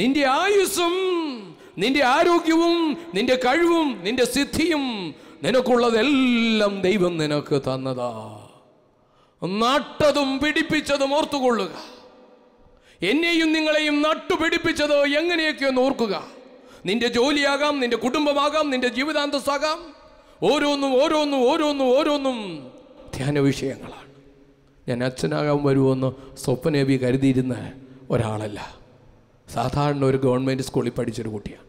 നിന്റെ ആയുസ്സും നിന്റെ ആരോഗ്യവും നിന്റെ കഴിവും നിന്റെ സിദ്ധിയും നിനക്കുള്ളതെല്ലാം ദൈവം നിനക്ക് തന്നതാ നട്ടതും പിടിപ്പിച്ചതും ഓർത്തുകൊള്ളുക എന്നെയും നിങ്ങളെയും നട്ടു എങ്ങനെയൊക്കെ എങ്ങനെയൊക്കെയൊന്ന് ഓർക്കുക നിന്റെ ജോലിയാകാം നിന്റെ കുടുംബമാകാം നിന്റെ ജീവിതാന്തസ്സാകാം ഓരോന്നും ഓരോന്നും ഓരോന്നും ഓരോന്നും ധ്യാന വിഷയങ്ങളാണ് ഞാൻ അച്ഛനാകാൻ വരുമെന്ന് സ്വപ്നേബി കരുതിയിരുന്ന ഒരാളല്ല സാധാരണ ഒരു ഗവൺമെൻറ് സ്കൂളിൽ പഠിച്ചൊരു കുട്ടിയാണ്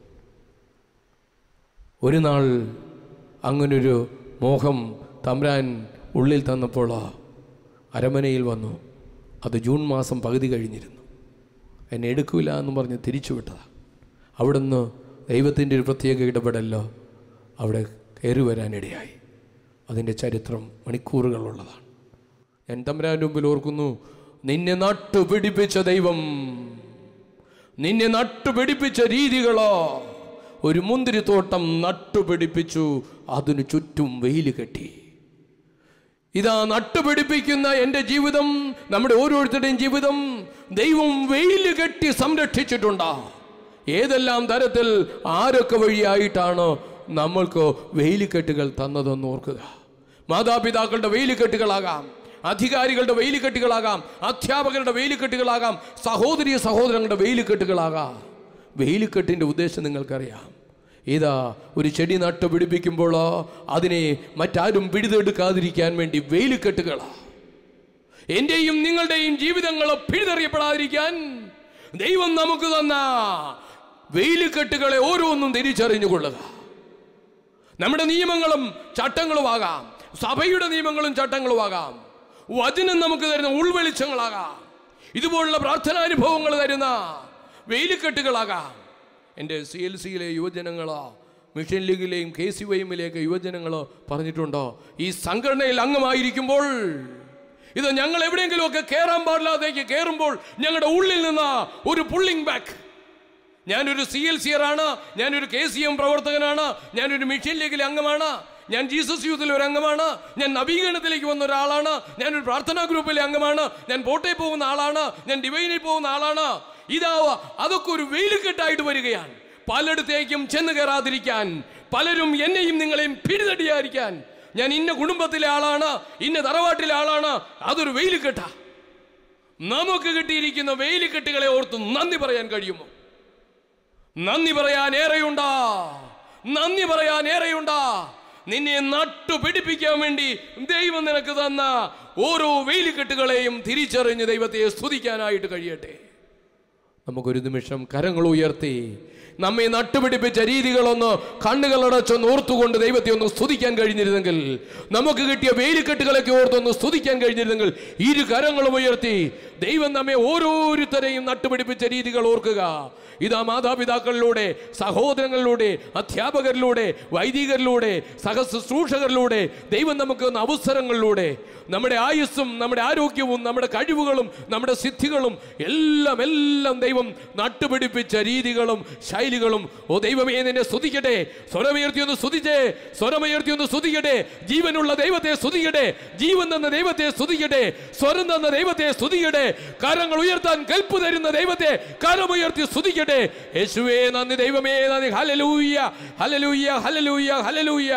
ഒരു നാൾ അങ്ങനൊരു മോഹം തമ്പ്രാൻ ഉള്ളിൽ തന്നപ്പോൾ അരമനയിൽ വന്നു അത് ജൂൺ മാസം പകുതി കഴിഞ്ഞിരുന്നു എന്നെ എടുക്കില്ല എന്ന് പറഞ്ഞ് തിരിച്ചു വിട്ടതാണ് അവിടുന്ന് ദൈവത്തിൻ്റെ ഒരു പ്രത്യേക ഇടപെടലോ അവിടെ കയറി വരാനിടയായി അതിൻ്റെ ചരിത്രം മണിക്കൂറുകളുള്ളതാണ് ഞാൻ തമ്പരാൻ്റെ മുമ്പിൽ ഓർക്കുന്നു നിന്നെ പിടിപ്പിച്ച ദൈവം നിന്നെ നട്ടുപിടിപ്പിച്ച രീതികളോ ഒരു മുന്തിരിത്തോട്ടം നട്ടുപിടിപ്പിച്ചു അതിനു ചുറ്റും വെയിൽ കെട്ടി ഇതാ നട്ടുപിടിപ്പിക്കുന്ന എൻ്റെ ജീവിതം നമ്മുടെ ഓരോരുത്തരുടെയും ജീവിതം ദൈവം വെയിൽ കെട്ടി സംരക്ഷിച്ചിട്ടുണ്ടാ ഏതെല്ലാം തരത്തിൽ ആരൊക്കെ വഴിയായിട്ടാണ് നമ്മൾക്ക് വെയിലിക്കെട്ടുകൾ തന്നതെന്ന് ഓർക്കുക മാതാപിതാക്കളുടെ വെയിലിക്കെട്ടുകളാകാം അധികാരികളുടെ വെയിലിക്കെട്ടുകളാകാം അധ്യാപകരുടെ വെയിലിക്കെട്ടുകളാകാം സഹോദരി സഹോദരങ്ങളുടെ വെയിലിക്കെട്ടുകളാകാം വെയിലിക്കെട്ടിൻ്റെ ഉദ്ദേശം നിങ്ങൾക്കറിയാം ഇതാ ഒരു ചെടി നട്ട് പിടിപ്പിക്കുമ്പോഴോ അതിനെ മറ്റാരും പിടിതെടുക്കാതിരിക്കാൻ വേണ്ടി വെയിലുകെട്ടുകളാണ് എൻ്റെയും നിങ്ങളുടെയും ജീവിതങ്ങൾ പിഴുതെറിയപ്പെടാതിരിക്കാൻ ദൈവം നമുക്ക് തന്ന വെയിലിക്കെട്ടുകളെ ഓരോന്നും തിരിച്ചറിഞ്ഞുകൊള്ളുക നമ്മുടെ നിയമങ്ങളും ചട്ടങ്ങളുമാകാം സഭയുടെ നിയമങ്ങളും ചട്ടങ്ങളുമാകാം വചനം നമുക്ക് തരുന്ന ഉൾവെളിച്ചങ്ങളാകാം ഇതുപോലുള്ള പ്രാർത്ഥനാനുഭവങ്ങൾ തരുന്ന വെയിലിക്കെട്ടുകളാകാം എൻ്റെ സി എൽ സിയിലെ യുവജനങ്ങളോ മിഷൻ ലീഗിലെയും കെ സി വൈമിലെയൊക്കെ യുവജനങ്ങളോ പറഞ്ഞിട്ടുണ്ടോ ഈ സംഘടനയിൽ അംഗമായിരിക്കുമ്പോൾ ഇത് ഞങ്ങൾ എവിടെയെങ്കിലുമൊക്കെ കയറാൻ പാടില്ലാതേക്ക് കയറുമ്പോൾ ഞങ്ങളുടെ ഉള്ളിൽ നിന്ന് ഒരു പുള്ളിങ് ബാക്ക് ഞാനൊരു സി എൽ സിയറാണ് ഞാനൊരു കെ സി എം പ്രവർത്തകനാണ് ഞാനൊരു മിഷൻ ലീഗിലെ അംഗമാണ് ഞാൻ ജീസസ് യൂത്തിലെ ഒരു അംഗമാണ് ഞാൻ നവീകരണത്തിലേക്ക് വന്ന ഒരാളാണ് ഞാൻ ഒരു പ്രാർത്ഥനാ ഗ്രൂപ്പിലെ അംഗമാണ് ഞാൻ ബോട്ടിൽ പോകുന്ന ആളാണ് ഞാൻ ഡിവൈനിൽ പോകുന്ന ആളാണ് ഇതാവ അതൊക്കെ ഒരു വെയിലുകെട്ടായിട്ട് വരികയാണ് പലയിടത്തേക്കും ചെന്ന് കയറാതിരിക്കാൻ പലരും എന്നെയും നിങ്ങളെയും പിടിതടിയായിരിക്കാൻ ഞാൻ ഇന്ന കുടുംബത്തിലെ ആളാണ് ഇന്ന തറവാട്ടിലെ ആളാണ് അതൊരു വെയിലുകെട്ടാ നമുക്ക് കിട്ടിയിരിക്കുന്ന വെയിലുകെട്ടുകളെ ഓർത്ത് നന്ദി പറയാൻ കഴിയുമോ നന്ദി പറയാൻ ഏറെയുണ്ടാ നന്ദി പറയാൻ ഏറെയുണ്ടാ നിന്നെ നട്ടുപിടിപ്പിക്കാൻ വേണ്ടി ദൈവം നിനക്ക് തന്ന ഓരോ വെയിലുകെട്ടുകളെയും തിരിച്ചറിഞ്ഞ് ദൈവത്തെ സ്തുതിക്കാനായിട്ട് കഴിയട്ടെ നമുക്കൊരു നിമിഷം കരങ്ങൾ ഉയർത്തി നമ്മെ നട്ടുപിടിപ്പിച്ച രീതികളൊന്ന് കണ്ണുകളടച്ചൊന്ന് ഓർത്തുകൊണ്ട് ദൈവത്തെ ഒന്ന് സ്തുതിക്കാൻ കഴിഞ്ഞിരുന്നെങ്കിൽ നമുക്ക് കിട്ടിയ വെയിലുകെട്ടുകളൊക്കെ ഓർത്തൊന്ന് സ്തുതിക്കാൻ കഴിഞ്ഞിരുന്നെങ്കിൽ ഇരു കരങ്ങളും ഉയർത്തി ദൈവം നമ്മെ ഓരോരുത്തരെയും നട്ടുപിടിപ്പിച്ച രീതികൾ ഓർക്കുക ഇതാ മാതാപിതാക്കളിലൂടെ സഹോദരങ്ങളിലൂടെ അധ്യാപകരിലൂടെ വൈദികരിലൂടെ സഹശുശ്രൂഷകരിലൂടെ ദൈവം നമുക്ക് തന്ന അവസരങ്ങളിലൂടെ നമ്മുടെ ആയുസ്സും നമ്മുടെ ആരോഗ്യവും നമ്മുടെ കഴിവുകളും നമ്മുടെ സിദ്ധികളും എല്ലാം എല്ലാം ദൈവം നട്ടുപിടിപ്പിച്ച രീതികളും ശൈലികളും ഓ ദൈവമേ നിന്നെ സ്തുതിക്കട്ടെ സ്വരമുയർത്തി ഒന്ന് സ്തുതിച്ചേ സ്വരമുയർത്തി ഒന്ന് സ്തുതിക്കട്ടെ ജീവനുള്ള ദൈവത്തെ സ്തുതിക്കട്ടെ ജീവൻ തന്ന ദൈവത്തെ സ്തുതിക്കട്ടെ സ്വരം തന്ന ദൈവത്തെ സ്തുതിക്കട്ടെ കരങ്ങൾ ഉയർത്താൻ കൽപ്പ് തരുന്ന ദൈവത്തെ കരമുയർത്തി സ്തുതിക്കട്ടെ ചെയ്യട്ടെ യേശുവേ നന്ദി ദൈവമേ നന്ദി ഹലലൂയ്യ ഹലലൂയ്യ ഹലലൂയ്യ ഹലലൂയ്യ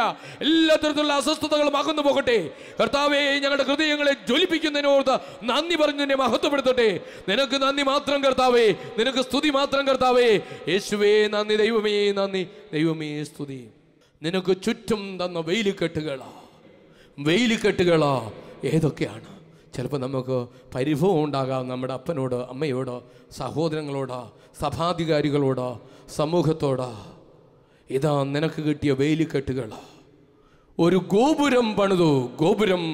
എല്ലാ തരത്തിലുള്ള അസ്വസ്ഥതകളും അകന്നു പോകട്ടെ കർത്താവേ ഞങ്ങളുടെ ഹൃദയങ്ങളെ ജ്വലിപ്പിക്കുന്നതിനോർത്ത് നന്ദി പറഞ്ഞു നിന്നെ മഹത്വപ്പെടുത്തട്ടെ നിനക്ക് നന്ദി മാത്രം കർത്താവേ നിനക്ക് സ്തുതി മാത്രം കർത്താവേ യേശുവേ നന്ദി ദൈവമേ നന്ദി ദൈവമേ സ്തുതി നിനക്ക് ചുറ്റും തന്ന വെയിലിക്കെട്ടുകളാ വെയിലിക്കെട്ടുകളാ ഏതൊക്കെയാണ് ചിലപ്പോൾ നമുക്ക് പരിഭവം ഉണ്ടാകാം നമ്മുടെ അപ്പനോട് അമ്മയോട് സഹോദരങ്ങളോടോ സഭാധികാരികളോട് സമൂഹത്തോട് ഇതാ നിനക്ക് കിട്ടിയ വേലിക്കെട്ടുകൾ ഒരു ഗോപുരം പണിതു ഗോപുരം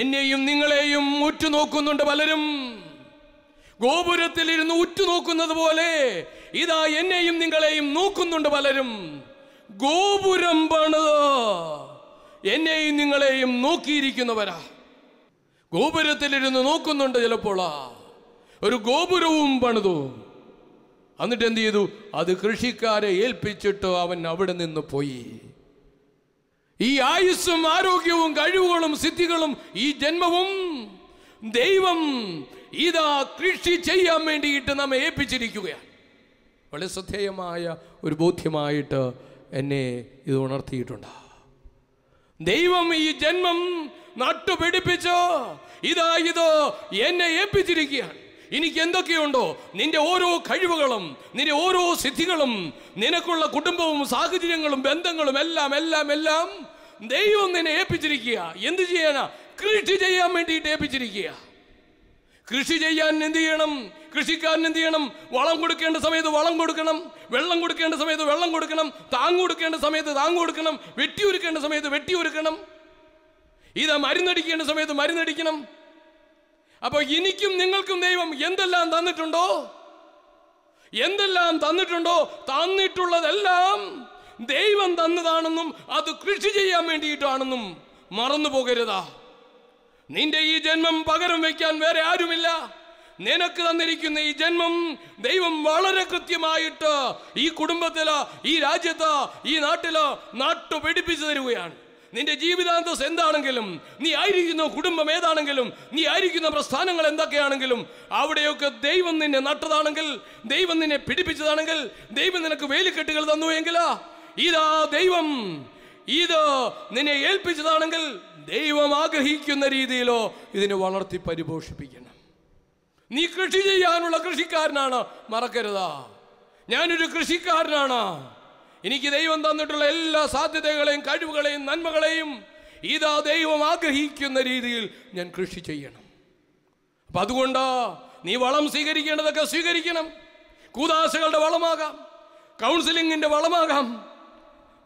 എന്നെയും നിങ്ങളെയും ഉറ്റുനോക്കുന്നുണ്ട് പലരും ഗോപുരത്തിൽ ഇരുന്ന് ഉറ്റുനോക്കുന്നത് പോലെ ഇതാ എന്നെയും നിങ്ങളെയും നോക്കുന്നുണ്ട് പലരും ഗോപുരം പണിത് എന്നെയും നിങ്ങളെയും നോക്കിയിരിക്കുന്നവരാ ഗോപുരത്തിലിരുന്ന് നോക്കുന്നുണ്ട് ചിലപ്പോൾ ഒരു ഗോപുരവും പണിതു എന്നിട്ട് എന്ത് ചെയ്തു അത് കൃഷിക്കാരെ ഏൽപ്പിച്ചിട്ട് അവൻ അവിടെ നിന്ന് പോയി ഈ ആയുസ്സും ആരോഗ്യവും കഴിവുകളും സിദ്ധികളും ഈ ജന്മവും ദൈവം ഇതാ കൃഷി ചെയ്യാൻ വേണ്ടിയിട്ട് നമ്മെ ഏൽപ്പിച്ചിരിക്കുകയാണ് വളരെ ശ്രദ്ധേയമായ ഒരു ബോധ്യമായിട്ട് എന്നെ ഇത് ഉണർത്തിയിട്ടുണ്ട് ദൈവം ഈ ജന്മം നട്ടുപിടിപ്പിച്ചോ ഇതാ ഇതോ എന്നെ ഏൽപ്പിച്ചിരിക്കുകയാണ് എനിക്ക് എന്തൊക്കെയുണ്ടോ നിന്റെ ഓരോ കഴിവുകളും നിന്റെ ഓരോ സിദ്ധികളും നിനക്കുള്ള കുടുംബവും സാഹചര്യങ്ങളും ബന്ധങ്ങളും എല്ലാം എല്ലാം എല്ലാം ദൈവം നിന്നെ ഏൽപ്പിച്ചിരിക്കുക എന്ത് ചെയ്യാനാ കൃഷി ചെയ്യാൻ വേണ്ടിയിട്ട് ഏൽപ്പിച്ചിരിക്കുക കൃഷി ചെയ്യാൻ എന്ത് ചെയ്യണം കൃഷിക്കാരൻ എന്ത് ചെയ്യണം വളം കൊടുക്കേണ്ട സമയത്ത് വളം കൊടുക്കണം വെള്ളം കൊടുക്കേണ്ട സമയത്ത് വെള്ളം കൊടുക്കണം താങ്ങ് കൊടുക്കേണ്ട സമയത്ത് താങ്ങ് കൊടുക്കണം വെട്ടിയൊരുക്കേണ്ട സമയത്ത് വെട്ടിയൊരുക്കണം ഇതാ മരുന്നടിക്കേണ്ട സമയത്ത് മരുന്നടിക്കണം അപ്പോൾ എനിക്കും നിങ്ങൾക്കും ദൈവം എന്തെല്ലാം തന്നിട്ടുണ്ടോ എന്തെല്ലാം തന്നിട്ടുണ്ടോ തന്നിട്ടുള്ളതെല്ലാം ദൈവം തന്നതാണെന്നും അത് കൃഷി ചെയ്യാൻ വേണ്ടിയിട്ടാണെന്നും മറന്നു പോകരുതാ നിന്റെ ഈ ജന്മം പകരം വയ്ക്കാൻ വേറെ ആരുമില്ല നിനക്ക് തന്നിരിക്കുന്ന ഈ ജന്മം ദൈവം വളരെ കൃത്യമായിട്ട് ഈ കുടുംബത്തിലോ ഈ രാജ്യത്തോ ഈ നാട്ടിലോ നാട്ടു പിടിപ്പിച്ചു തരികയാണ് നിന്റെ ജീവിതാന്തസ് എന്താണെങ്കിലും നീ ആയിരിക്കുന്ന കുടുംബം ഏതാണെങ്കിലും നീ ആയിരിക്കുന്ന പ്രസ്ഥാനങ്ങൾ എന്തൊക്കെയാണെങ്കിലും അവിടെയൊക്കെ ദൈവം നിന്നെ നട്ടതാണെങ്കിൽ ദൈവം നിന്നെ പിടിപ്പിച്ചതാണെങ്കിൽ ദൈവം നിനക്ക് വേലിക്കെട്ടുകൾ തന്നു എങ്കിലാ ഇതാ ദൈവം ഇത് നിന്നെ ഏൽപ്പിച്ചതാണെങ്കിൽ ദൈവം ആഗ്രഹിക്കുന്ന രീതിയിലോ ഇതിനെ വളർത്തി പരിപോഷിപ്പിക്കണം നീ കൃഷി ചെയ്യാനുള്ള കൃഷിക്കാരനാണ് മറക്കരുതാ ഞാനൊരു കൃഷിക്കാരനാണ് എനിക്ക് ദൈവം തന്നിട്ടുള്ള എല്ലാ സാധ്യതകളെയും കഴിവുകളെയും നന്മകളെയും ഇതാ ദൈവം ആഗ്രഹിക്കുന്ന രീതിയിൽ ഞാൻ കൃഷി ചെയ്യണം അപ്പം അതുകൊണ്ടാ നീ വളം സ്വീകരിക്കേണ്ടതൊക്കെ സ്വീകരിക്കണം കൂതാശകളുടെ വളമാകാം കൗൺസിലിങ്ങിൻ്റെ വളമാകാം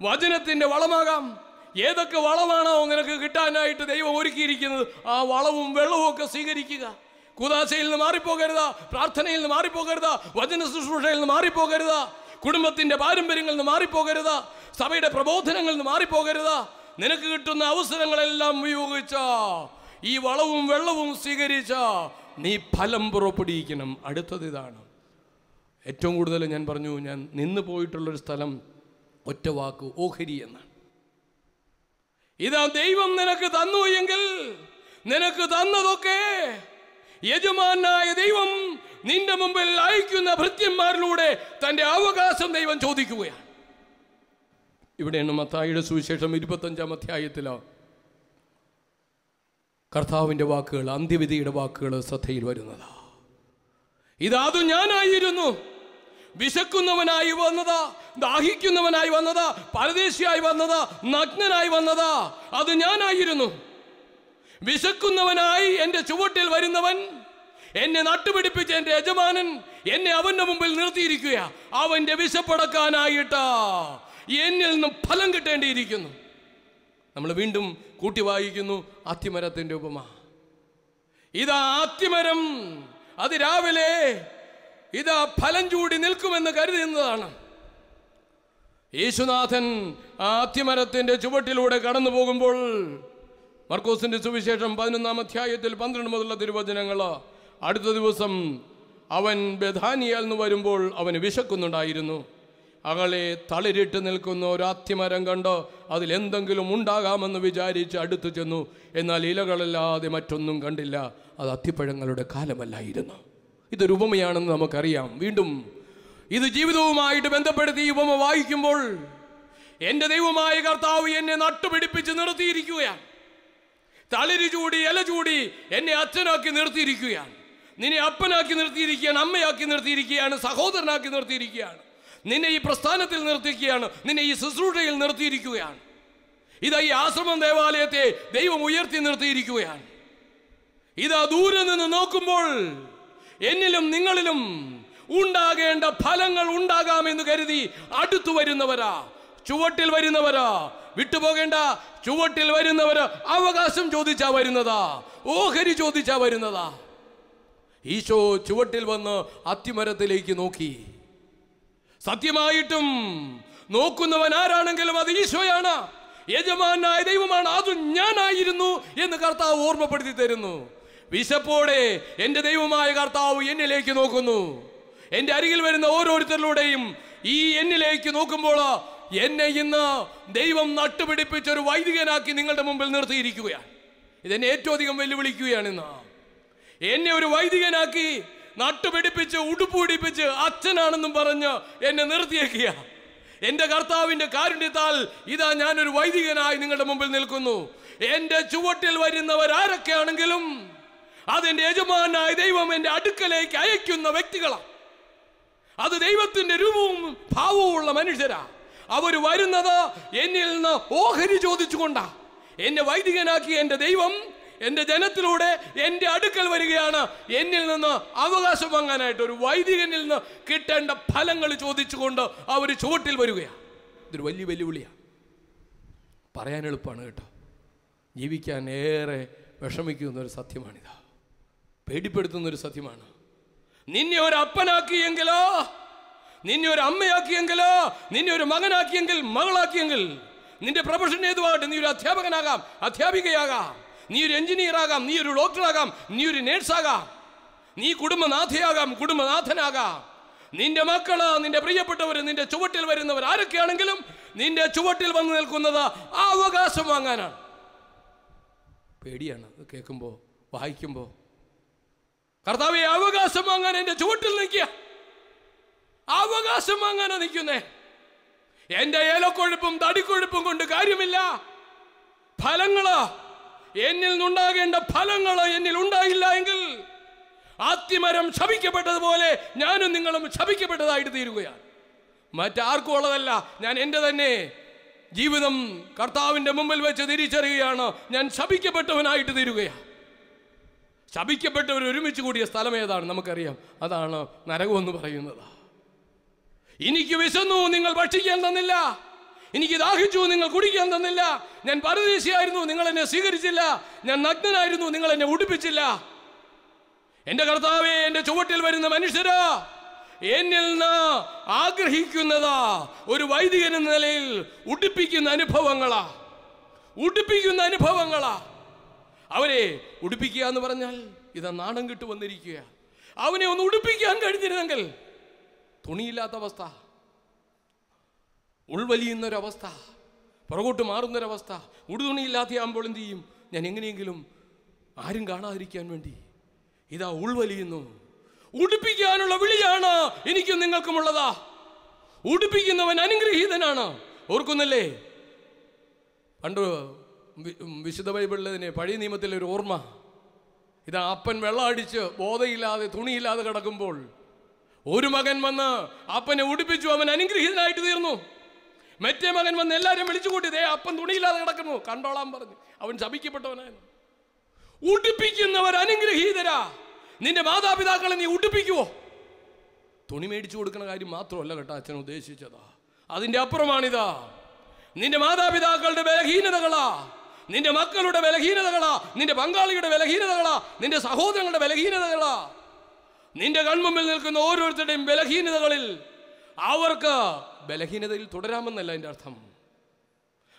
വചനത്തിൻ്റെ വളമാകാം ഏതൊക്കെ വളമാണോ നിനക്ക് കിട്ടാനായിട്ട് ദൈവം ഒരുക്കിയിരിക്കുന്നത് ആ വളവും വെള്ളവും ഒക്കെ സ്വീകരിക്കുക കൂതാശയിൽ നിന്ന് മാറിപ്പോകരുത് പ്രാർത്ഥനയിൽ നിന്ന് മാറിപ്പോകരുത് വചന ശുശ്രൂഷയിൽ നിന്ന് മാറിപ്പോകരുത് കുടുംബത്തിൻ്റെ പാരമ്പര്യങ്ങളിൽ നിന്ന് മാറിപ്പോകരുത് സഭയുടെ പ്രബോധനങ്ങളിൽ നിന്ന് മാറിപ്പോകരുത് നിനക്ക് കിട്ടുന്ന അവസരങ്ങളെല്ലാം ഉപയോഗിച്ച ഈ വളവും വെള്ളവും സ്വീകരിച്ച നീ ഫലം പുറപ്പെടുവിക്കണം അടുത്തത് ഇതാണ് ഏറ്റവും കൂടുതൽ ഞാൻ പറഞ്ഞു ഞാൻ നിന്ന് പോയിട്ടുള്ളൊരു സ്ഥലം ഒറ്റ വാക്ക് ഓഹരി എന്നാണ് ഇതാ ദൈവം നിനക്ക് തന്നു എങ്കിൽ നിനക്ക് തന്നതൊക്കെ യജമാനായ ദൈവം നിന്റെ മുമ്പിൽ അയക്കുന്ന ഭൃത്യന്മാരിലൂടെ തൻ്റെ അവകാശം ദൈവം ചോദിക്കുകയാണ് ഇവിടെയാണ് മത്തായിയുടെ സുവിശേഷം ഇരുപത്തഞ്ചാം അധ്യായത്തിലോ കർത്താവിൻ്റെ വാക്കുകൾ അന്ത്യവിധിയുടെ വാക്കുകൾ ശ്രദ്ധയിൽ വരുന്നതാ ഇതാതും ഞാനായിരുന്നു വിശക്കുന്നവനായി വന്നതാ ദാഹിക്കുന്നവനായി വന്നതാ പരദേശിയായി വന്നതാ നഗ്നനായി വന്നതാ അത് ഞാനായിരുന്നു വിശക്കുന്നവനായി എൻ്റെ ചുവട്ടിൽ വരുന്നവൻ എന്നെ നട്ടുപിടിപ്പിച്ച എൻ്റെ യജമാനൻ എന്നെ അവൻ്റെ മുമ്പിൽ നിർത്തിയിരിക്കുക അവൻ്റെ വിശപ്പടക്കാനായിട്ട് എന്നിൽ നിന്നും ഫലം കിട്ടേണ്ടിയിരിക്കുന്നു നമ്മൾ വീണ്ടും കൂട്ടി വായിക്കുന്നു ആത്യമരത്തിൻ്റെ ഉപമ ഇതാ ആത്യമരം അത് രാവിലെ ഇതാ ഫലം ചൂടി നിൽക്കുമെന്ന് കരുതുന്നതാണ് യേശുനാഥൻ ആത്യമരത്തിൻ്റെ ചുവട്ടിലൂടെ കടന്നു പോകുമ്പോൾ മർക്കോസിന്റെ സുവിശേഷം പതിനൊന്നാം അധ്യായത്തിൽ പന്ത്രണ്ട് മുതലുള്ള തിരുവചനങ്ങൾ അടുത്ത ദിവസം അവൻ ബഥാനിയയിൽ നിന്ന് വരുമ്പോൾ അവന് വിശക്കുന്നുണ്ടായിരുന്നു അകളെ തളിരിട്ട് നിൽക്കുന്ന ഒരു ഒരാത്തിമരം കണ്ട് അതിലെന്തെങ്കിലും ഉണ്ടാകാമെന്ന് വിചാരിച്ച് അടുത്തു ചെന്നു എന്നാൽ ഇലകളല്ലാതെ മറ്റൊന്നും കണ്ടില്ല അത് അത്തിപ്പഴങ്ങളുടെ കാലമല്ലായിരുന്നു ഇതൊരു ഉപമയാണെന്ന് നമുക്കറിയാം വീണ്ടും ഇത് ജീവിതവുമായിട്ട് ബന്ധപ്പെടുത്തി ഉപമ വായിക്കുമ്പോൾ എൻ്റെ ദൈവമായ കർത്താവ് എന്നെ നട്ടുപിടിപ്പിച്ച് നിർത്തിയിരിക്കുകയാണ് തളിരു ചൂടി ഇല ചൂടി എന്നെ അച്ഛനാക്കി നിർത്തിയിരിക്കുകയാണ് നിന്നെ അപ്പനാക്കി നിർത്തിയിരിക്കുകയാണ് അമ്മയാക്കി നിർത്തിയിരിക്കുകയാണ് സഹോദരനാക്കി നിർത്തിയിരിക്കുകയാണ് നിന്നെ ഈ പ്രസ്ഥാനത്തിൽ നിർത്തിക്കുകയാണ് നിന്നെ ഈ ശുശ്രൂഷയിൽ നിർത്തിയിരിക്കുകയാണ് ഇതാ ഈ ആശ്രമം ദേവാലയത്തെ ദൈവം ഉയർത്തി നിർത്തിയിരിക്കുകയാണ് ഇതാ ദൂരെ നിന്ന് നോക്കുമ്പോൾ എന്നിലും നിങ്ങളിലും ഉണ്ടാകേണ്ട ഫലങ്ങൾ ഉണ്ടാകാമെന്ന് കരുതി അടുത്തു വരുന്നവരാ ചുവട്ടിൽ വരുന്നവരാ വിട്ടുപോകേണ്ട ചുവട്ടിൽ വരുന്നവര് അവകാശം ചോദിച്ചാ വരുന്നതാ ഓഹരി ചോദിച്ചാ വരുന്നതാ ഈശോ ചുവട്ടിൽ വന്ന് അത്തിമരത്തിലേക്ക് നോക്കി സത്യമായിട്ടും നോക്കുന്നവൻ ആരാണെങ്കിലും അത് ഈശോയാണ് യജമാനായ ദൈവമാണ് അത് ഞാനായിരുന്നു എന്ന് കർത്താവ് ഓർമ്മപ്പെടുത്തി തരുന്നു വിശപ്പോടെ എൻ്റെ ദൈവമായ കർത്താവ് എന്നിലേക്ക് നോക്കുന്നു എൻ്റെ അരികിൽ വരുന്ന ഓരോരുത്തരിലൂടെയും ഈ എന്നിലേക്ക് നോക്കുമ്പോൾ എന്നെ ഇന്ന് ദൈവം നട്ടുപിടിപ്പിച്ച ഒരു വൈദികനാക്കി നിങ്ങളുടെ മുമ്പിൽ നിർത്തിയിരിക്കുകയാണ് ഇതെന്നെ ഏറ്റവും അധികം വെല്ലുവിളിക്കുകയാണ് ഇന്ന് എന്നെ ഒരു വൈദികനാക്കി നട്ടുപിടിപ്പിച്ച് ഉടുപ്പുപിടിപ്പിച്ച് അച്ഛനാണെന്നും പറഞ്ഞ് എന്നെ നിർത്തിയേക്കുക എൻ്റെ കർത്താവിൻ്റെ കാരുണ്യത്താൽ ഇതാ ഞാനൊരു വൈദികനായി നിങ്ങളുടെ മുമ്പിൽ നിൽക്കുന്നു എൻ്റെ ചുവട്ടിൽ വരുന്നവരാരൊക്കെയാണെങ്കിലും അതിൻ്റെ യജമാനായ ദൈവം എൻ്റെ അടുക്കലേക്ക് അയക്കുന്ന വ്യക്തികളാണ് അത് ദൈവത്തിൻ്റെ രൂപവും ഭാവവും ഉള്ള മനുഷ്യരാണ് അവർ വരുന്നത് എന്നിൽ നിന്ന് ഓഹരി ചോദിച്ചുകൊണ്ടാ എന്നെ വൈദികനാക്കി എൻ്റെ ദൈവം എൻ്റെ ജനത്തിലൂടെ എൻ്റെ അടുക്കൽ വരികയാണ് എന്നിൽ നിന്ന് അവകാശം വാങ്ങാനായിട്ട് ഒരു വൈദികനിൽ നിന്ന് കിട്ടേണ്ട ഫലങ്ങൾ ചോദിച്ചുകൊണ്ട് അവർ ചുവട്ടിൽ വരികയാണ് ഇതൊരു വലിയ വെല്ലുവിളിയാണ് പറയാൻ എളുപ്പമാണ് കേട്ടോ ജീവിക്കാൻ ഏറെ വിഷമിക്കുന്നൊരു സത്യമാണിതാ പേടിപ്പെടുത്തുന്നൊരു സത്യമാണ് നിന്നെ ഒരു അപ്പനാക്കിയെങ്കിലോ നിന്നെ ഒരു അമ്മയാക്കിയെങ്കിലോ നിന്നെ ഒരു മകനാക്കിയെങ്കിൽ മകളാക്കിയെങ്കിൽ നിന്റെ പ്രൊഫഷൻ ഏതുവാകട്ടെ നീ ഒരു അധ്യാപകനാകാം അധ്യാപികയാകാം നീ ഒരു എഞ്ചിനീയർ ആകാം നീ ഒരു ഡോക്ടറാകാം നീ ഒരു നേഴ്സാകാം നീ കുടുംബനാഥയാകാം കുടുംബനാഥനാകാം നിന്റെ മക്കള് നിന്റെ പ്രിയപ്പെട്ടവർ നിന്റെ ചുവട്ടിൽ വരുന്നവർ ആരൊക്കെയാണെങ്കിലും നിന്റെ ചുവട്ടിൽ വന്നു നിൽക്കുന്നത് ആ അവകാശം വാങ്ങാനാണ് പേടിയാണ് ഇത് കേൾക്കുമ്പോൾ വായിക്കുമ്പോൾ കർത്താവ് അവകാശം വാങ്ങാൻ എൻ്റെ ചുവട്ടിൽ നിൽക്കുക അവകാശം അങ്ങനെ നിൽക്കുന്നേ എൻ്റെ ഏലക്കൊഴുപ്പും തടിക്കൊഴുപ്പും കൊണ്ട് കാര്യമില്ല ഫലങ്ങളോ എന്നിൽ നിന്നുണ്ടാകേണ്ട ഫലങ്ങളോ എന്നിൽ ഉണ്ടായില്ല എങ്കിൽ ആത്യമരം ശപിക്കപ്പെട്ടതുപോലെ ഞാനും നിങ്ങളും ശപിക്കപ്പെട്ടതായിട്ട് തീരുകയാണ് മറ്റാർക്കും ഉള്ളതല്ല ഞാൻ എൻ്റെ തന്നെ ജീവിതം കർത്താവിൻ്റെ മുമ്പിൽ വെച്ച് തിരിച്ചറിയുകയാണ് ഞാൻ ശപിക്കപ്പെട്ടവനായിട്ട് തീരുകയാണ് ശപിക്കപ്പെട്ടവർ ഒരുമിച്ച് കൂടിയ സ്ഥലം ഏതാണ് നമുക്കറിയാം അതാണ് നരകമെന്ന് പറയുന്നത് എനിക്ക് വിശന്നു നിങ്ങൾ ഭക്ഷിക്കാൻ തന്നില്ല എനിക്ക് ദാഹിച്ചു നിങ്ങൾ കുടിക്കാൻ തന്നില്ല ഞാൻ പരദേശിയായിരുന്നു നിങ്ങൾ എന്നെ സ്വീകരിച്ചില്ല ഞാൻ നഗ്നനായിരുന്നു നിങ്ങൾ എന്നെ ഉടുപ്പിച്ചില്ല എൻ്റെ കർത്താവെ എൻ്റെ ചുവട്ടിൽ വരുന്ന മനുഷ്യരാ എന്നിൽ നിന്ന് ആഗ്രഹിക്കുന്നതാ ഒരു വൈദികൻ എന്ന നിലയിൽ ഉടുപ്പിക്കുന്ന അനുഭവങ്ങളാ ഉടുപ്പിക്കുന്ന അനുഭവങ്ങളാ അവരെ ഉടുപ്പിക്കുക എന്ന് പറഞ്ഞാൽ ഇതാ നാണം കിട്ടു വന്നിരിക്കുക അവനെ ഒന്ന് ഉടുപ്പിക്കാൻ കഴിഞ്ഞിരുന്നെങ്കിൽ തുണിയില്ലാത്ത അവസ്ഥ ഉൾവലിയുന്നൊരവസ്ഥ പുറകോട്ട് മാറുന്നൊരവസ്ഥ ഉടുതുണിയില്ലാത്തയാകുമ്പോൾ എന്ത് ചെയ്യും ഞാൻ എങ്ങനെയെങ്കിലും ആരും കാണാതിരിക്കാൻ വേണ്ടി ഇതാ ഉൾവലിയുന്നു ഉടുപ്പിക്കാനുള്ള വിളിയാണ് എനിക്കും നിങ്ങൾക്കുമുള്ളതാ ഉടുപ്പിക്കുന്നവൻ അനുഗ്രഹീതനാണ് ഓർക്കുന്നില്ലേ പണ്ട് വിശുദ്ധ ബൈബിളിലതിന് പഴയ നിയമത്തിലെ ഒരു ഓർമ്മ ഇതാ അപ്പൻ വെള്ളം അടിച്ച് ബോധയില്ലാതെ തുണിയില്ലാതെ കിടക്കുമ്പോൾ ഒരു മകൻ വന്ന് അപ്പനെ ഉടുപ്പിച്ചു അവൻ അനുഗ്രഹീതനായിട്ട് തീർന്നു മറ്റേ മകൻ വന്ന് എല്ലാവരും വിളിച്ചു ദേ അപ്പൻ തുണിയില്ലാതെ കിടക്കുന്നു കണ്ടോളാൻ പറഞ്ഞു അവൻ ശപിക്കപ്പെട്ടവനായിരുന്നു ഉടുപ്പിക്കുന്നവർ അനുഗ്രഹീതരാ നിന്റെ മാതാപിതാക്കളെ നീ ഉടുപ്പിക്കുവോ തുണി മേടിച്ചു കൊടുക്കുന്ന കാര്യം മാത്രമല്ല കേട്ടോ അച്ഛൻ ഉദ്ദേശിച്ചതാ അതിൻ്റെ അപ്പുറമാണിതാ നിന്റെ മാതാപിതാക്കളുടെ ബലഹീനതകളാ നിന്റെ മക്കളുടെ ബലഹീനതകളാ നിന്റെ പങ്കാളിയുടെ ബലഹീനതകളാ നിന്റെ സഹോദരങ്ങളുടെ ബലഹീനതകളാ നിന്റെ കൺമുമ്പിൽ നിൽക്കുന്ന ഓരോരുത്തരുടെയും ബലഹീനതകളിൽ അവർക്ക് ബലഹീനതയിൽ തുടരാമെന്നല്ല എൻ്റെ അർത്ഥം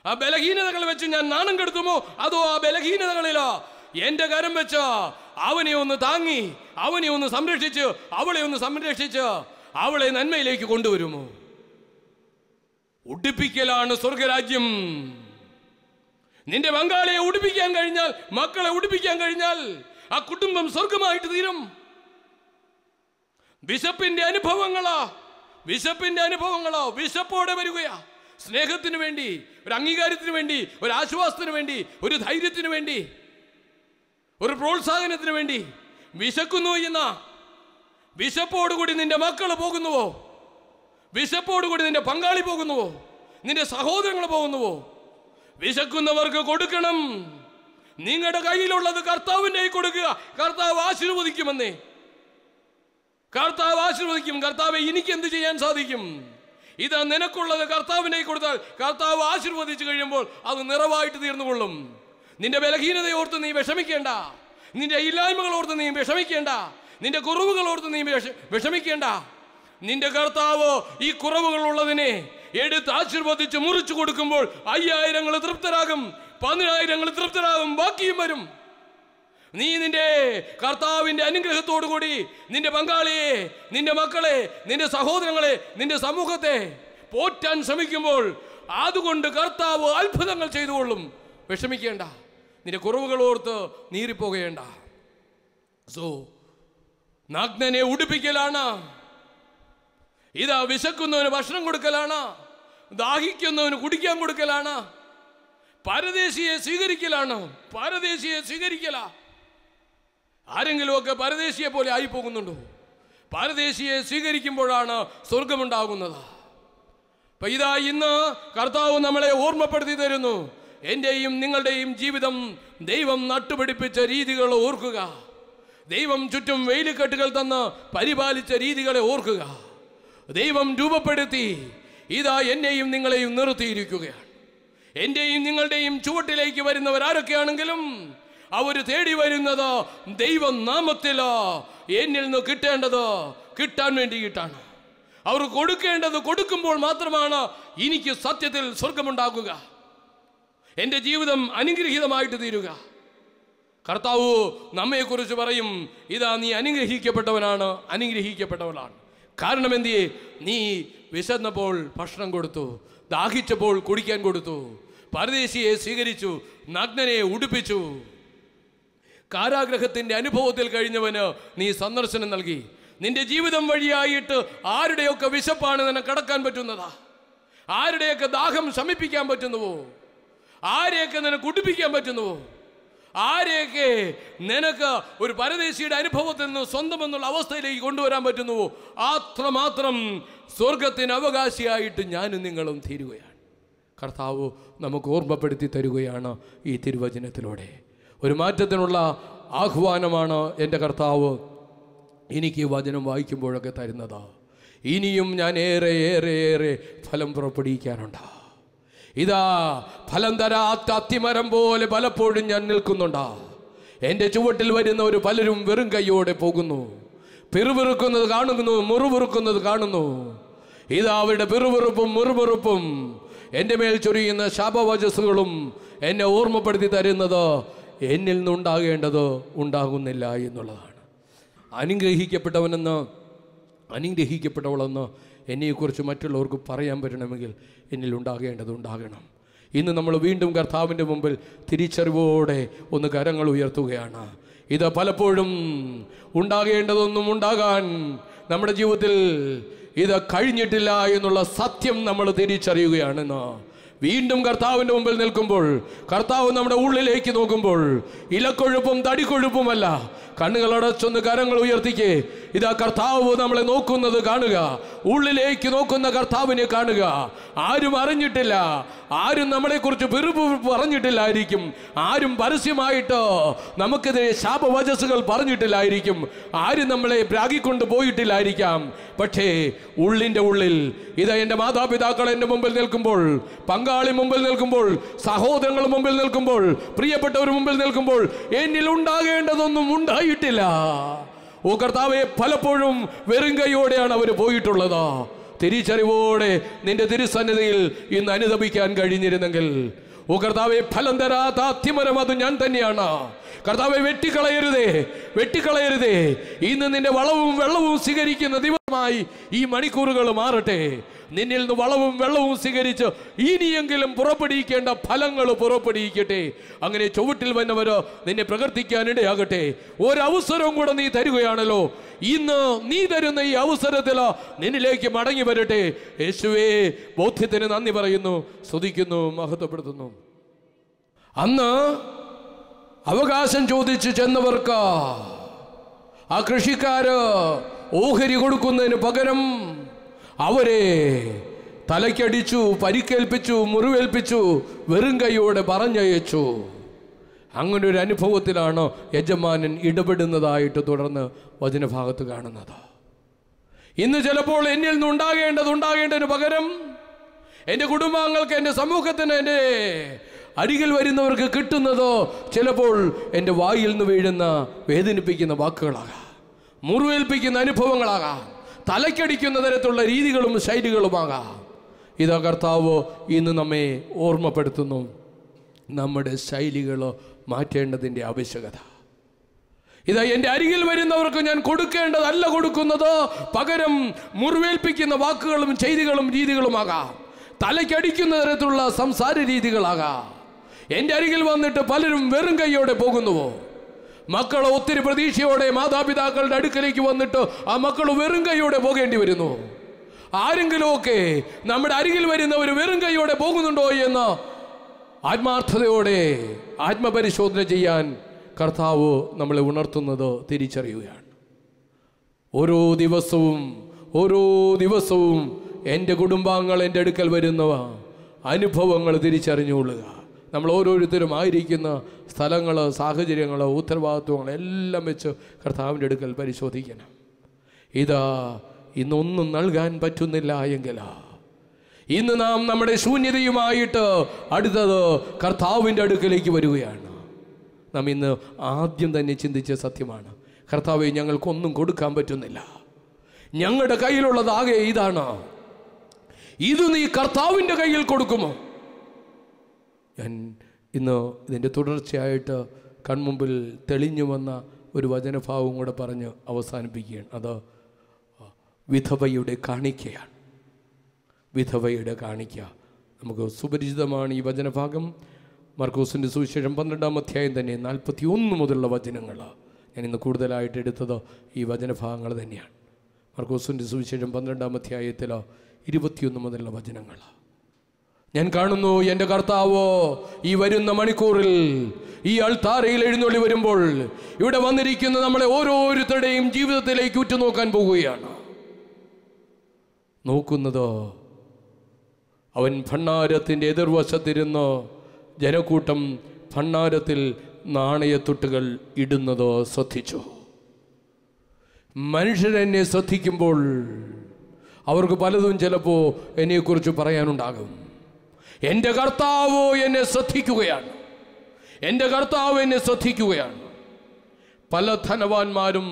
ആ ബലഹീനതകൾ വെച്ച് ഞാൻ നാണം കെടുത്തുമോ അതോ ആ ബലഹീനതകളിലോ എന്റെ കരം വെച്ച് അവനെ ഒന്ന് താങ്ങി അവനെ ഒന്ന് സംരക്ഷിച്ച് അവളെ ഒന്ന് സംരക്ഷിച്ച് അവളെ നന്മയിലേക്ക് കൊണ്ടുവരുമോ ഉടുപ്പിക്കലാണ് സ്വർഗരാജ്യം നിന്റെ പങ്കാളിയെ ഉടുപ്പിക്കാൻ കഴിഞ്ഞാൽ മക്കളെ ഉടുപ്പിക്കാൻ കഴിഞ്ഞാൽ ആ കുടുംബം സ്വർഗമായിട്ട് തീരും വിശപ്പിന്റെ അനുഭവങ്ങളോ വിശപ്പിന്റെ അനുഭവങ്ങളോ വിശപ്പോടെ വരികയാ സ്നേഹത്തിന് വേണ്ടി ഒരു അംഗീകാരത്തിന് വേണ്ടി ഒരു ആശ്വാസത്തിന് വേണ്ടി ഒരു ധൈര്യത്തിന് വേണ്ടി ഒരു പ്രോത്സാഹനത്തിന് വേണ്ടി വിശക്കുന്നു എന്ന വിശപ്പോടുകൂടി നിന്റെ മക്കൾ പോകുന്നുവോ വിശപ്പോടുകൂടി നിന്റെ പങ്കാളി പോകുന്നുവോ നിന്റെ സഹോദരങ്ങൾ പോകുന്നുവോ വിശക്കുന്നവർക്ക് കൊടുക്കണം നിങ്ങളുടെ കയ്യിലുള്ളത് കർത്താവിൻ്റെ കൊടുക്കുക കർത്താവ് ആശീർവദിക്കുമെന്നേ കർത്താവ് ആശീർവദിക്കും കർത്താവ് എനിക്ക് എന്ത് ചെയ്യാൻ സാധിക്കും ഇത് നിനക്കുള്ളത് കർത്താവിനെ കൊടുത്താൽ കർത്താവ് ആശീർവദിച്ചു കഴിയുമ്പോൾ അത് നിറവായിട്ട് തീർന്നുകൊള്ളും നിന്റെ ബലഹീനതയോർത്ത് നീ വിഷമിക്കേണ്ട നിന്റെ ഇല്ലായ്മകളോർത്ത് നീ വിഷമിക്കേണ്ട നിന്റെ കുറവുകളോർത്ത് നീ വിഷമിക്കേണ്ട നിന്റെ കർത്താവ് ഈ കുറവുകളുള്ളതിനെ എടുത്ത് ആശീർവദിച്ച് മുറിച്ചു കൊടുക്കുമ്പോൾ അയ്യായിരങ്ങൾ തൃപ്തരാകും പതിനായിരങ്ങൾ തൃപ്തരാകും ബാക്കിയും വരും നീ നിന്റെ കർത്താവിൻ്റെ കൂടി നിന്റെ പങ്കാളിയെ നിന്റെ മക്കളെ നിന്റെ സഹോദരങ്ങളെ നിന്റെ സമൂഹത്തെ പോറ്റാൻ ശ്രമിക്കുമ്പോൾ അതുകൊണ്ട് കർത്താവ് അത്ഭുതങ്ങൾ ചെയ്തുകൊള്ളും വിഷമിക്കേണ്ട നിന്റെ കുറവുകൾ ഓർത്ത് നീറിപ്പോകേണ്ട സോ നഗ്നനെ ഉടുപ്പിക്കലാണ് ഇതാ വിശക്കുന്നവന് ഭക്ഷണം കൊടുക്കലാണ് ദാഹിക്കുന്നവന് കുടിക്കാൻ കൊടുക്കലാണ് പരദേശിയെ സ്വീകരിക്കലാണ് പരദേശിയെ സ്വീകരിക്കലാ ആരെങ്കിലുമൊക്കെ പരദേശിയെ പോലെ ആയി പോകുന്നുണ്ടോ പരദേശിയെ സ്വീകരിക്കുമ്പോഴാണ് സ്വർഗമുണ്ടാകുന്നത് അപ്പൊ ഇതാ ഇന്ന് കർത്താവ് നമ്മളെ ഓർമ്മപ്പെടുത്തി തരുന്നു എൻ്റെയും നിങ്ങളുടെയും ജീവിതം ദൈവം നട്ടുപിടിപ്പിച്ച രീതികൾ ഓർക്കുക ദൈവം ചുറ്റും വെയിലുകെട്ടുകൾ തന്ന് പരിപാലിച്ച രീതികളെ ഓർക്കുക ദൈവം രൂപപ്പെടുത്തി ഇതാ എന്നെയും നിങ്ങളെയും നിർത്തിയിരിക്കുകയാണ് എൻ്റെയും നിങ്ങളുടെയും ചുവട്ടിലേക്ക് വരുന്നവരാരൊക്കെയാണെങ്കിലും അവർ തേടി വരുന്നത് നാമത്തിലോ എന്നിൽ നിന്ന് കിട്ടേണ്ടത് കിട്ടാൻ വേണ്ടിയിട്ടാണ് അവർ കൊടുക്കേണ്ടത് കൊടുക്കുമ്പോൾ മാത്രമാണ് എനിക്ക് സത്യത്തിൽ സ്വർഗമുണ്ടാകുക എൻ്റെ ജീവിതം അനുഗ്രഹീതമായിട്ട് തീരുക കർത്താവ് നമ്മയെക്കുറിച്ച് പറയും ഇതാ നീ അനുഗ്രഹിക്കപ്പെട്ടവനാണ് അനുഗ്രഹിക്കപ്പെട്ടവനാണ് കാരണം എന്തി നീ വിശന്നപ്പോൾ ഭക്ഷണം കൊടുത്തു ദാഹിച്ചപ്പോൾ കുടിക്കാൻ കൊടുത്തു പരദേശിയെ സ്വീകരിച്ചു നഗ്നനെ ഉടുപ്പിച്ചു കാരാഗ്രഹത്തിൻ്റെ അനുഭവത്തിൽ കഴിഞ്ഞവന് നീ സന്ദർശനം നൽകി നിന്റെ ജീവിതം വഴിയായിട്ട് ആരുടെയൊക്കെ വിശപ്പാണ് നിന്നെ കടക്കാൻ പറ്റുന്നതാ ആരുടെയൊക്കെ ദാഹം ശമിപ്പിക്കാൻ പറ്റുന്നുവോ ആരെയൊക്കെ നിന്നെ കുടിപ്പിക്കാൻ പറ്റുന്നുവോ ആരെയൊക്കെ നിനക്ക് ഒരു പരദേശിയുടെ അനുഭവത്തിൽ നിന്ന് സ്വന്തമെന്നുള്ള അവസ്ഥയിലേക്ക് കൊണ്ടുവരാൻ പറ്റുന്നുവോ അത്രമാത്രം സ്വർഗത്തിന് അവകാശിയായിട്ട് ഞാനും നിങ്ങളും തീരുകയാണ് കർത്താവ് നമുക്ക് ഓർമ്മപ്പെടുത്തി തരുകയാണ് ഈ തിരുവചനത്തിലൂടെ ഒരു മാറ്റത്തിനുള്ള ആഹ്വാനമാണ് എൻ്റെ കർത്താവ് എനിക്ക് വചനം വായിക്കുമ്പോഴൊക്കെ തരുന്നത് ഇനിയും ഞാൻ ഏറെ ഏറെ ഏറെ ഫലം പുറപ്പെടുവിക്കാനുണ്ട് ഇതാ ഫലം തരാത്ത അത്തിമരം പോലെ പലപ്പോഴും ഞാൻ നിൽക്കുന്നുണ്ടാ എൻ്റെ ചുവട്ടിൽ വരുന്ന ഒരു പലരും വെറും കൈയോടെ പോകുന്നു പിറുപിറുക്കുന്നത് കാണുന്നു മുറിവിറുക്കുന്നത് കാണുന്നു ഇതാ അവരുടെ പിറുപിറുപ്പും മുറിവിറുപ്പും എൻ്റെ മേൽ ചൊരിയുന്ന ശാപവചസ്സുകളും എന്നെ ഓർമ്മപ്പെടുത്തി തരുന്നത് എന്നിൽ നിന്നുണ്ടാകേണ്ടത് ഉണ്ടാകുന്നില്ല എന്നുള്ളതാണ് അനുഗ്രഹിക്കപ്പെട്ടവനെന്ന് അനുഗ്രഹിക്കപ്പെട്ടവളെന്ന് എന്നെക്കുറിച്ച് മറ്റുള്ളവർക്ക് പറയാൻ പറ്റണമെങ്കിൽ എന്നിൽ ഉണ്ടാകേണ്ടത് ഉണ്ടാകണം ഇന്ന് നമ്മൾ വീണ്ടും കർത്താവിൻ്റെ മുമ്പിൽ തിരിച്ചറിവോടെ ഒന്ന് കരങ്ങൾ ഉയർത്തുകയാണ് ഇത് പലപ്പോഴും ഉണ്ടാകേണ്ടതൊന്നും ഉണ്ടാകാൻ നമ്മുടെ ജീവിതത്തിൽ ഇത് കഴിഞ്ഞിട്ടില്ല എന്നുള്ള സത്യം നമ്മൾ തിരിച്ചറിയുകയാണെന്നോ വീണ്ടും കർത്താവിൻ്റെ മുമ്പിൽ നിൽക്കുമ്പോൾ കർത്താവ് നമ്മുടെ ഉള്ളിലേക്ക് നോക്കുമ്പോൾ ഇലക്കൊഴുപ്പും തടിക്കൊഴുപ്പുമല്ല കണ്ണുകളടച്ചൊന്ന് കരങ്ങൾ ഉയർത്തിക്കേ ഇതാ കർത്താവ് നമ്മളെ നോക്കുന്നത് കാണുക ഉള്ളിലേക്ക് നോക്കുന്ന കർത്താവിനെ കാണുക ആരും അറിഞ്ഞിട്ടില്ല ആരും നമ്മളെക്കുറിച്ച് വെറുപ്പ് പറഞ്ഞിട്ടില്ലായിരിക്കും ആരും പരസ്യമായിട്ടോ നമുക്കെതിരെ ശാപവചസ്സുകൾ പറഞ്ഞിട്ടില്ലായിരിക്കും ആരും നമ്മളെ പ്രാഗിക്കൊണ്ട് പോയിട്ടില്ലായിരിക്കാം പക്ഷേ ഉള്ളിൻ്റെ ഉള്ളിൽ ഇത് എൻ്റെ മാതാപിതാക്കൾ എൻ്റെ മുമ്പിൽ നിൽക്കുമ്പോൾ പങ്ക പങ്കാളി മുമ്പിൽ നിൽക്കുമ്പോൾ സഹോദരങ്ങൾ മുമ്പിൽ നിൽക്കുമ്പോൾ പ്രിയപ്പെട്ടവർ മുമ്പിൽ നിൽക്കുമ്പോൾ എന്നിൽ ഉണ്ടാകേണ്ടതൊന്നും ഉണ്ടായിട്ടില്ല ഓ കർത്താവെ പലപ്പോഴും വെറും കൈയോടെയാണ് അവർ പോയിട്ടുള്ളത് തിരിച്ചറിവോടെ നിന്റെ തിരുസന്നിധിയിൽ ഇന്ന് അനുദപിക്കാൻ കഴിഞ്ഞിരുന്നെങ്കിൽ ഓ കർത്താവെ ഫലം തരാത്ത അത്തിമരം അത് ഞാൻ തന്നെയാണ് കർത്താവെ വെട്ടിക്കളയരുതേ വെട്ടിക്കളയരുതേ ഇന്ന് നിന്റെ വളവും വെള്ളവും സ്വീകരിക്കുന്ന ദിവസം മായി ഈ മണിക്കൂറുകൾ മാറട്ടെ നിന്നിൽ നിന്ന് വളവും വെള്ളവും സ്വീകരിച്ച് ഇനിയെങ്കിലും പുറപ്പെടിയിക്കേണ്ട ഫലങ്ങൾ പുറപ്പെടിയിക്കട്ടെ അങ്ങനെ ചുവട്ടിൽ വന്നവരോ നിന്നെ പ്രകർത്തിക്കാനിടയാകട്ടെ ഒരവസരവും കൂടെ നീ തരികയാണല്ലോ ഇന്ന് നീ തരുന്ന ഈ അവസരത്തിൽ നിന്നിലേക്ക് മടങ്ങി വരട്ടെ യേശുവേ ബോധ്യത്തിന് നന്ദി പറയുന്നു സ്തുതിക്കുന്നു മഹത്വപ്പെടുത്തുന്നു അന്ന് അവകാശം ചോദിച്ചു ചെന്നവർക്ക് ആ കൃഷിക്കാര് ഓഹരി കൊടുക്കുന്നതിന് പകരം അവരെ തലയ്ക്കടിച്ചു പരിക്കേൽപ്പിച്ചു മുറിവേൽപ്പിച്ചു വെറും കൈയോടെ പറഞ്ഞയച്ചു അങ്ങനെ ഒരു അനുഭവത്തിലാണ് യജമാനൻ ഇടപെടുന്നതായിട്ട് തുടർന്ന് വചനഭാഗത്ത് കാണുന്നത് ഇന്ന് ചിലപ്പോൾ എന്നിൽ നിന്ന് ഉണ്ടാകേണ്ടത് ഉണ്ടാകേണ്ടതിന് പകരം എൻ്റെ കുടുംബാംഗങ്ങൾക്ക് എൻ്റെ സമൂഹത്തിന് എൻ്റെ അരികിൽ വരുന്നവർക്ക് കിട്ടുന്നതോ ചിലപ്പോൾ എൻ്റെ വായിൽ നിന്ന് വീഴുന്ന വേദനിപ്പിക്കുന്ന വാക്കുകളാകാം മുറിവേൽപ്പിക്കുന്ന അനുഭവങ്ങളാകാം തലക്കടിക്കുന്ന തരത്തിലുള്ള രീതികളും ശൈലികളുമാകാം ഇതാ കർത്താവ് ഇന്ന് നമ്മെ ഓർമ്മപ്പെടുത്തുന്നു നമ്മുടെ ശൈലികൾ മാറ്റേണ്ടതിൻ്റെ ആവശ്യകത ഇതാ എൻ്റെ അരികിൽ വരുന്നവർക്ക് ഞാൻ കൊടുക്കേണ്ടതല്ല കൊടുക്കുന്നത് പകരം മുറിവേൽപ്പിക്കുന്ന വാക്കുകളും ചെയ്തികളും രീതികളുമാകാം തലയ്ക്കടിക്കുന്ന തരത്തിലുള്ള സംസാര രീതികളാകാം എൻ്റെ അരികിൽ വന്നിട്ട് പലരും വെറും കൈയോടെ പോകുന്നുവോ മക്കൾ ഒത്തിരി പ്രതീക്ഷയോടെ മാതാപിതാക്കളുടെ അടുക്കലേക്ക് വന്നിട്ട് ആ മക്കൾ വെറും കൈയോടെ പോകേണ്ടി വരുന്നു ആരെങ്കിലുമൊക്കെ നമ്മുടെ അരികിൽ വരുന്നവർ വെറും കൈയോടെ പോകുന്നുണ്ടോ എന്ന് ആത്മാർത്ഥതയോടെ ആത്മപരിശോധന ചെയ്യാൻ കർത്താവ് നമ്മളെ ഉണർത്തുന്നത് തിരിച്ചറിയുകയാണ് ഓരോ ദിവസവും ഓരോ ദിവസവും എൻ്റെ കുടുംബാംഗങ്ങൾ എൻ്റെ അടുക്കൽ വരുന്നവ അനുഭവങ്ങൾ തിരിച്ചറിഞ്ഞുകൊള്ളുക നമ്മൾ ഓരോരുത്തരും ആയിരിക്കുന്ന സ്ഥലങ്ങൾ സാഹചര്യങ്ങൾ ഉത്തരവാദിത്വങ്ങൾ എല്ലാം വെച്ച് കർത്താവിൻ്റെ അടുക്കൽ പരിശോധിക്കണം ഇതാ ഇന്നൊന്നും നൽകാൻ പറ്റുന്നില്ല എങ്കിൽ ഇന്ന് നാം നമ്മുടെ ശൂന്യതയുമായിട്ട് അടുത്തത് കർത്താവിൻ്റെ അടുക്കലേക്ക് വരികയാണ് നാം ഇന്ന് ആദ്യം തന്നെ ചിന്തിച്ച സത്യമാണ് കർത്താവെ ഞങ്ങൾക്കൊന്നും കൊടുക്കാൻ പറ്റുന്നില്ല ഞങ്ങളുടെ കയ്യിലുള്ളതാകെ ഇതാണ് ഇത് നീ കർത്താവിൻ്റെ കയ്യിൽ കൊടുക്കുമോ ഞാൻ ഇന്ന് ഇതിൻ്റെ തുടർച്ചയായിട്ട് കൺമുമ്പിൽ തെളിഞ്ഞു വന്ന ഒരു വചനഭാവം കൂടെ പറഞ്ഞ് അവസാനിപ്പിക്കുകയാണ് അത് വിധവയുടെ കാണിക്കയാണ് വിധവയുടെ കാണിക്ക നമുക്ക് സുപരിചിതമാണ് ഈ വചനഭാഗം മർക്കോസിൻ്റെ സുവിശേഷം പന്ത്രണ്ടാം അധ്യായം തന്നെ നാൽപ്പത്തി ഒന്ന് മുതലുള്ള വചനങ്ങൾ ഞാൻ ഇന്ന് കൂടുതലായിട്ട് എടുത്തത് ഈ വചനഭാഗങ്ങൾ തന്നെയാണ് മർക്കോസിൻ്റെ സുവിശേഷം പന്ത്രണ്ടാം അധ്യായത്തിൽ ഇരുപത്തിയൊന്ന് മുതലുള്ള വചനങ്ങളാണ് ഞാൻ കാണുന്നു എൻ്റെ കർത്താവോ ഈ വരുന്ന മണിക്കൂറിൽ ഈ അൾത്താരയിൽ എഴുന്നള്ളി വരുമ്പോൾ ഇവിടെ വന്നിരിക്കുന്ന നമ്മളെ ഓരോരുത്തരുടെയും ജീവിതത്തിലേക്ക് ഉറ്റുനോക്കാൻ പോകുകയാണ് നോക്കുന്നതോ അവൻ ഭണ്ണാരത്തിൻ്റെ എതിർവശത്തിരുന്ന് ജനക്കൂട്ടം ഭണ്ണാരത്തിൽ നാണയത്തൊട്ടുകൾ ഇടുന്നതോ ശ്രദ്ധിച്ചു മനുഷ്യരെന്നെ ശ്രദ്ധിക്കുമ്പോൾ അവർക്ക് പലതും ചിലപ്പോൾ എന്നെക്കുറിച്ച് പറയാനുണ്ടാകും എൻ്റെ കർത്താവ് എന്നെ ശ്രദ്ധിക്കുകയാണ് എൻ്റെ കർത്താവ് എന്നെ ശ്രദ്ധിക്കുകയാണ് പല ധനവാന്മാരും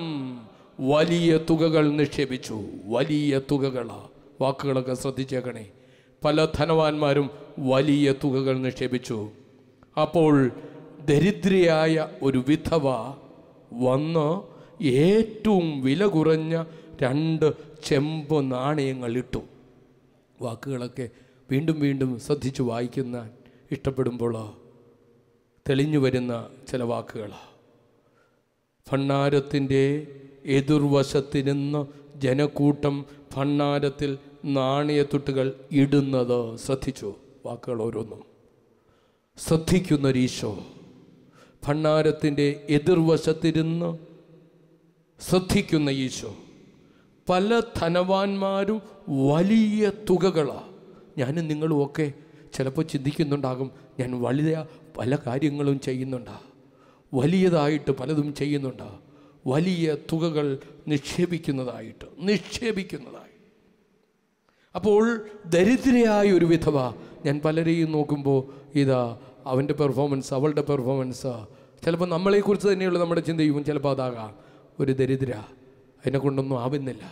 വലിയ തുകകൾ നിക്ഷേപിച്ചു വലിയ തുകകളാണ് വാക്കുകളൊക്കെ ശ്രദ്ധിച്ചേക്കണേ പല ധനവാന്മാരും വലിയ തുകകൾ നിക്ഷേപിച്ചു അപ്പോൾ ദരിദ്രയായ ഒരു വിധവ വന്ന് ഏറ്റവും വില കുറഞ്ഞ രണ്ട് ചെമ്പ് നാണയങ്ങൾ ഇട്ടു വാക്കുകളൊക്കെ വീണ്ടും വീണ്ടും ശ്രദ്ധിച്ച് വായിക്കുന്ന ഇഷ്ടപ്പെടുമ്പോൾ തെളിഞ്ഞു വരുന്ന ചില വാക്കുകൾ ഭണ്ണാരത്തിൻ്റെ എതിർവശത്തിരുന്ന് ജനക്കൂട്ടം ഭണ്ണാരത്തിൽ നാണയത്തുട്ടുകൾ ഇടുന്നത് ശ്രദ്ധിച്ചു വാക്കുകൾ ഓരോന്നും രീശോ ഭണ്ണാരത്തിൻ്റെ എതിർവശത്തിരുന്ന് ശ്രദ്ധിക്കുന്ന ഈശോ പല ധനവാന്മാരും വലിയ തുകകളാണ് ഞാനും നിങ്ങളും ഒക്കെ ചിലപ്പോൾ ചിന്തിക്കുന്നുണ്ടാകും ഞാൻ വലിയ പല കാര്യങ്ങളും ചെയ്യുന്നുണ്ടാ വലിയതായിട്ട് പലതും ചെയ്യുന്നുണ്ടാ വലിയ തുകകൾ നിക്ഷേപിക്കുന്നതായിട്ട് നിക്ഷേപിക്കുന്നതായി അപ്പോൾ ദരിദ്രയായ ഒരു വിധവ ഞാൻ പലരെയും നോക്കുമ്പോൾ ഇതാ അവൻ്റെ പെർഫോമൻസ് അവളുടെ പെർഫോമൻസ് ചിലപ്പോൾ നമ്മളെക്കുറിച്ച് തന്നെയുള്ള നമ്മുടെ ചിന്തയും ചിലപ്പോൾ അതാകാം ഒരു ദരിദ്ര അതിനെ കൊണ്ടൊന്നും ആവുന്നില്ല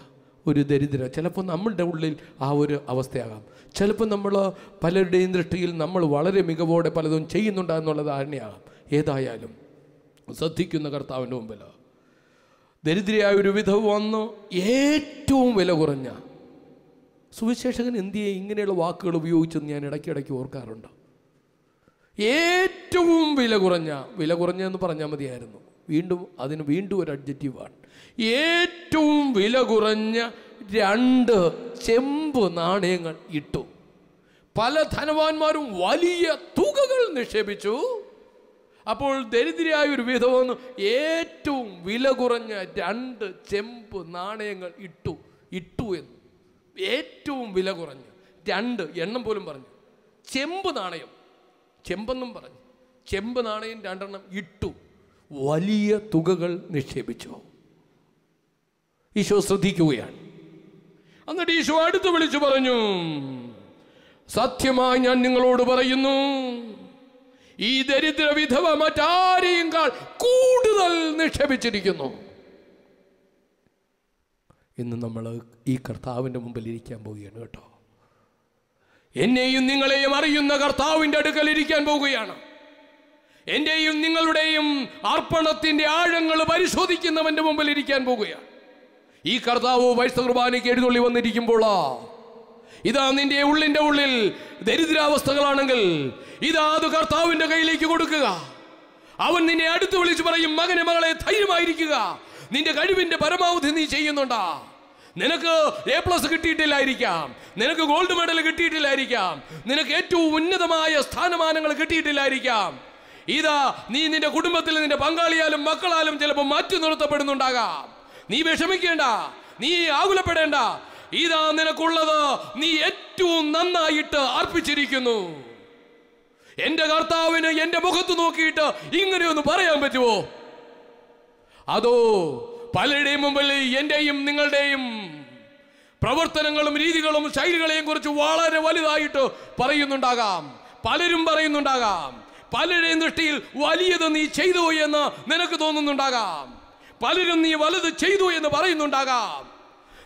ഒരു ദരിദ്ര ചിലപ്പോൾ നമ്മളുടെ ഉള്ളിൽ ആ ഒരു അവസ്ഥയാകാം ചിലപ്പോൾ നമ്മൾ പലരുടെയും ദൃഷ്ടിയിൽ നമ്മൾ വളരെ മികവോടെ പലതും ചെയ്യുന്നുണ്ടെന്നുള്ള ധാരണയാകാം ഏതായാലും ശ്രദ്ധിക്കുന്ന കർത്താവിൻ്റെ മുമ്പിൽ ദരിദ്രയായ ഒരു വിധവ് വന്ന് ഏറ്റവും വില കുറഞ്ഞ സുവിശേഷകൻ എന്തിയെ ഇങ്ങനെയുള്ള വാക്കുകൾ ഉപയോഗിച്ചെന്ന് ഞാൻ ഇടയ്ക്കിടയ്ക്ക് ഓർക്കാറുണ്ട് ഏറ്റവും വില കുറഞ്ഞ വില കുറഞ്ഞെന്ന് പറഞ്ഞാൽ മതിയായിരുന്നു വീണ്ടും അതിന് വീണ്ടും ഒരു ആണ് ഏറ്റവും വില കുറഞ്ഞ രണ്ട് ചെമ്പ് നാണയങ്ങൾ ഇട്ടു പല ധനവാന്മാരും വലിയ തുകകൾ നിക്ഷേപിച്ചു അപ്പോൾ ദരിദ്രയായ ഒരു വിധവെന്ന് ഏറ്റവും വില കുറഞ്ഞ രണ്ട് ചെമ്പ് നാണയങ്ങൾ ഇട്ടു ഇട്ടു എന്ന് ഏറ്റവും വില കുറഞ്ഞ രണ്ട് എണ്ണം പോലും പറഞ്ഞു ചെമ്പ് നാണയം ചെമ്പെന്നും പറഞ്ഞു ചെമ്പ് നാണയം രണ്ടെണ്ണം ഇട്ടു വലിയ തുകകൾ നിക്ഷേപിച്ചു ഈശോ ശ്രദ്ധിക്കുകയാണ് എന്നിട്ട് ഈശോ അടുത്ത് വിളിച്ചു പറഞ്ഞു സത്യമായി ഞാൻ നിങ്ങളോട് പറയുന്നു ഈ ദരിദ്ര വിധവ മറ്റാരെയും കാൾ കൂടുതൽ നിക്ഷേപിച്ചിരിക്കുന്നു ഇന്ന് നമ്മൾ ഈ കർത്താവിൻ്റെ മുമ്പിൽ ഇരിക്കാൻ പോവുകയാണ് കേട്ടോ എന്നെയും നിങ്ങളെയും അറിയുന്ന കർത്താവിൻ്റെ അടുക്കൽ ഇരിക്കാൻ പോവുകയാണ് എൻ്റെയും നിങ്ങളുടെയും അർപ്പണത്തിൻ്റെ ആഴങ്ങൾ പരിശോധിക്കുന്നവൻ്റെ മുമ്പിൽ ഇരിക്കാൻ പോകുകയാണ് ഈ കർത്താവ് വൈഷ്ണ കുർബാനയ്ക്ക് എഴുന്നള്ളി വന്നിരിക്കുമ്പോൾ ഇതാ നിന്റെ ഉള്ളിൻ്റെ ഉള്ളിൽ ദരിദ്രാവസ്ഥകളാണെങ്കിൽ ഇതാ അത് കർത്താവിൻ്റെ കയ്യിലേക്ക് കൊടുക്കുക അവൻ നിന്നെ അടുത്ത് വിളിച്ചു പറയും മകനെ മകളെ ധൈര്യമായിരിക്കുക നിന്റെ കഴിവിൻ്റെ പരമാവധി നീ ചെയ്യുന്നുണ്ടാ നിനക്ക് എ പ്ലസ് കിട്ടിയിട്ടില്ലായിരിക്കാം നിനക്ക് ഗോൾഡ് മെഡൽ കിട്ടിയിട്ടില്ലായിരിക്കാം നിനക്ക് ഏറ്റവും ഉന്നതമായ സ്ഥാനമാനങ്ങൾ കിട്ടിയിട്ടില്ലായിരിക്കാം ഇതാ നീ നിന്റെ കുടുംബത്തിൽ നിന്റെ പങ്കാളിയാലും മക്കളാലും ചിലപ്പോൾ മാറ്റി നിർത്തപ്പെടുന്നുണ്ടാകാം നീ വിഷമിക്കേണ്ട നീ ആകുലപ്പെടേണ്ട ഇതാ നിനക്കുള്ളത് നീ ഏറ്റവും നന്നായിട്ട് അർപ്പിച്ചിരിക്കുന്നു എന്റെ കർത്താവിന് എന്റെ മുഖത്ത് നോക്കിയിട്ട് ഇങ്ങനെയൊന്ന് പറയാൻ പറ്റുമോ അതോ പലരുടെയും മുമ്പിൽ എന്റെയും നിങ്ങളുടെയും പ്രവർത്തനങ്ങളും രീതികളും ശൈലികളെയും കുറിച്ച് വളരെ വലുതായിട്ട് പറയുന്നുണ്ടാകാം പലരും പറയുന്നുണ്ടാകാം പലരുടെയും ദൃഷ്ടിയിൽ വലിയത് നീ ചെയ്തു എന്ന് നിനക്ക് തോന്നുന്നുണ്ടാകാം പലരും നീ വലുത് ചെയ്തു എന്ന് പറയുന്നുണ്ടാകാം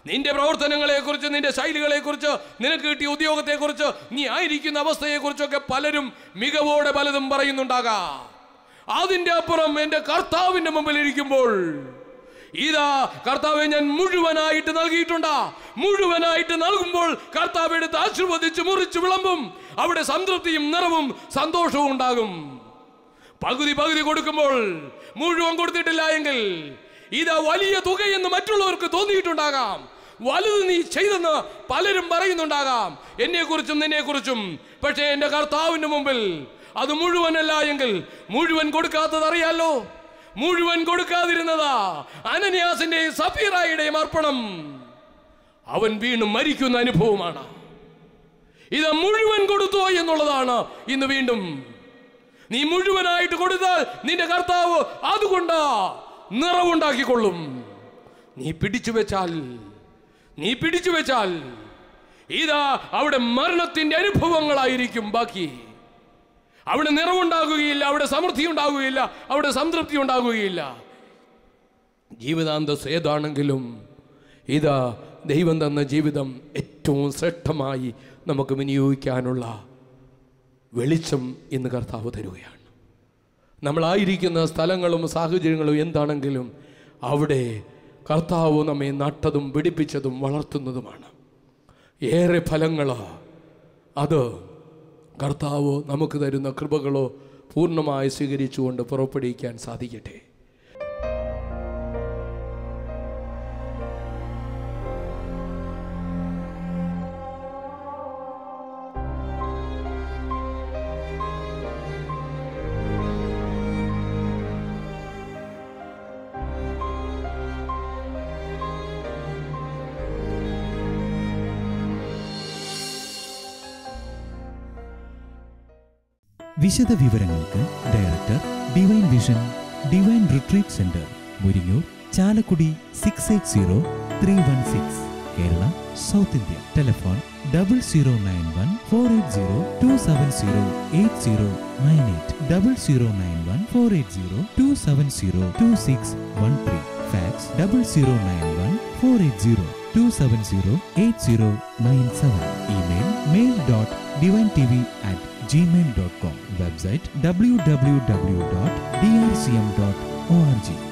നിന്റെ പ്രവർത്തനങ്ങളെക്കുറിച്ച് നിന്റെ ശൈലികളെക്കുറിച്ച് നിനക്ക് കിട്ടിയ ഉദ്യോഗത്തെക്കുറിച്ച് നീ ആയിരിക്കുന്ന അവസ്ഥയെക്കുറിച്ചൊക്കെ പലരും മികവോടെ പലതും പറയുന്നുണ്ടാകാം അതിൻ്റെ അപ്പുറം എൻ്റെ കർത്താവിൻ്റെ മുമ്പിൽ ഇരിക്കുമ്പോൾ ഇതാ കർത്താവെ ഞാൻ മുഴുവനായിട്ട് നൽകിയിട്ടുണ്ടാ മുഴുവനായിട്ട് നൽകുമ്പോൾ കർത്താവ് എടുത്ത് ആശീർവദിച്ച് മുറിച്ച് വിളമ്പും അവിടെ സംതൃപ്തിയും നിറവും സന്തോഷവും ഉണ്ടാകും പകുതി പകുതി കൊടുക്കുമ്പോൾ മുഴുവൻ കൊടുത്തിട്ടില്ല എങ്കിൽ ഇത് വലിയ തുകയെന്ന് മറ്റുള്ളവർക്ക് തോന്നിയിട്ടുണ്ടാകാം വലുത് നീ ചെയ്തെന്ന് പലരും പറയുന്നുണ്ടാകാം നിന്നെ നിന്നെക്കുറിച്ചും പക്ഷേ എൻ്റെ കർത്താവിന് മുമ്പിൽ അത് മുഴുവനല്ല എങ്കിൽ മുഴുവൻ കൊടുക്കാത്തത് അറിയാലോ മുഴുവൻ കൊടുക്കാതിരുന്നതാ അനന്യാസിന്റെയും സഫീറായിയുടെയും അർപ്പണം അവൻ വീണ്ടും മരിക്കുന്ന അനുഭവമാണ് ഇത് മുഴുവൻ കൊടുത്തു എന്നുള്ളതാണ് ഇന്ന് വീണ്ടും നീ മുഴുവനായിട്ട് കൊടുത്താൽ നിന്റെ കർത്താവ് അതുകൊണ്ടാ നിറവുണ്ടാക്കിക്കൊള്ളും നീ പിടിച്ചു വെച്ചാൽ നീ പിടിച്ചു വെച്ചാൽ ഇതാ അവിടെ മരണത്തിന്റെ അനുഭവങ്ങളായിരിക്കും ബാക്കി അവിടെ നിറവുണ്ടാകുകയില്ല അവിടെ സമൃദ്ധി ഉണ്ടാകുകയില്ല അവിടെ സംതൃപ്തി ഉണ്ടാകുകയില്ല ജീവിതാന്തസ് ഏതാണെങ്കിലും ഇതാ ദൈവം തന്ന ജീവിതം ഏറ്റവും ശ്രേഷ്ഠമായി നമുക്ക് വിനിയോഗിക്കാനുള്ള വെളിച്ചം ഇന്ന് കർത്താവ് തരുകയാണ് നമ്മളായിരിക്കുന്ന സ്ഥലങ്ങളും സാഹചര്യങ്ങളും എന്താണെങ്കിലും അവിടെ കർത്താവ് നമ്മെ നട്ടതും പിടിപ്പിച്ചതും വളർത്തുന്നതുമാണ് ഏറെ ഫലങ്ങളോ അത് കർത്താവോ നമുക്ക് തരുന്ന കൃപകളോ പൂർണ്ണമായി സ്വീകരിച്ചുകൊണ്ട് പുറപ്പെടുവിക്കാൻ സാധിക്കട്ടെ വിശദ വിവരങ്ങൾക്ക് director divine vision divine retreat centre Muringoor Chalakudy six eight zero three one six Kerala south India telephone double zero nine one four eight zero two seven zero eight zero nine eight double zero nine one four eight zero two seven zero two six one three fax double zero nine one four eight zero two seven zero eight zero nine seven email mail dot divine T V at gmail.com, website www.drcm.org.